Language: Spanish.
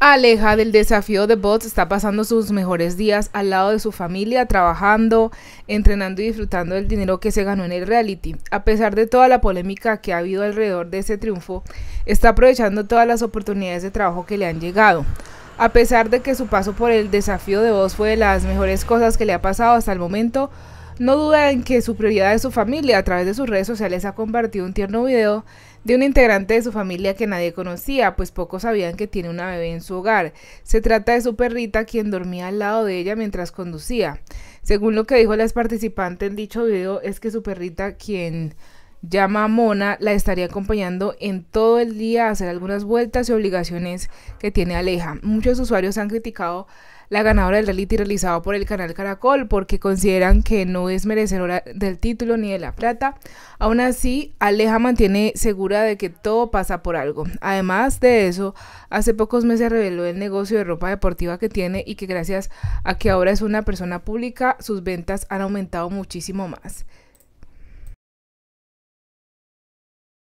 Aleja del desafío de bots está pasando sus mejores días al lado de su familia, trabajando, entrenando y disfrutando del dinero que se ganó en el reality. A pesar de toda la polémica que ha habido alrededor de ese triunfo, está aprovechando todas las oportunidades de trabajo que le han llegado. A pesar de que su paso por el desafío de bots fue de las mejores cosas que le ha pasado hasta el momento, no duda en que su prioridad es su familia. A través de sus redes sociales ha compartido un tierno video de un integrante de su familia que nadie conocía, pues pocos sabían que tiene una bebé en su hogar. Se trata de su perrita quien dormía al lado de ella mientras conducía. Según lo que dijo la ex participante en dicho video, es que su perrita quien ya Mona la estaría acompañando en todo el día a hacer algunas vueltas y obligaciones que tiene Aleja. Muchos usuarios han criticado la ganadora del reality realizado por el canal Caracol porque consideran que no es merecedora del título ni de la plata. Aún así, Aleja mantiene segura de que todo pasa por algo. Además de eso, hace pocos meses reveló el negocio de ropa deportiva que tiene y que gracias a que ahora es una persona pública, sus ventas han aumentado muchísimo más.